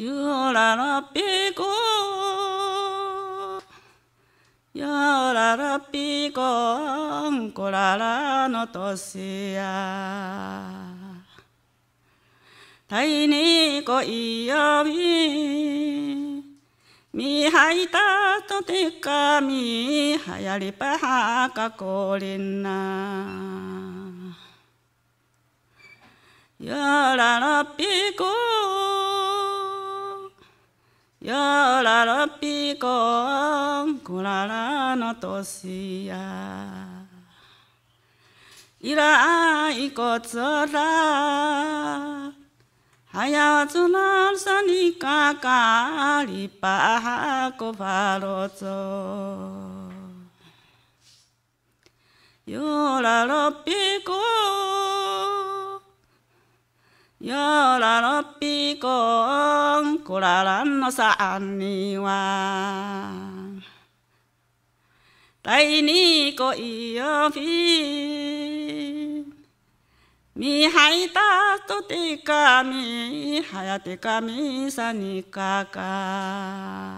月亮啊，别哭！月亮啊，别哭！我来了，多谢啊！太尼古伊呀咪，咪嗨达托提卡咪，嗨呀里巴哈卡古林娜！月亮啊，别哭！哟啦罗比，共苦难的多西呀，伊拉伊个错啦，哎呀，我只拿上你家家里把哈库巴罗走，哟啦罗比。여러녹비꽃그라란노산위땅이꽃이여피미해타두티가미하야티가미산이까까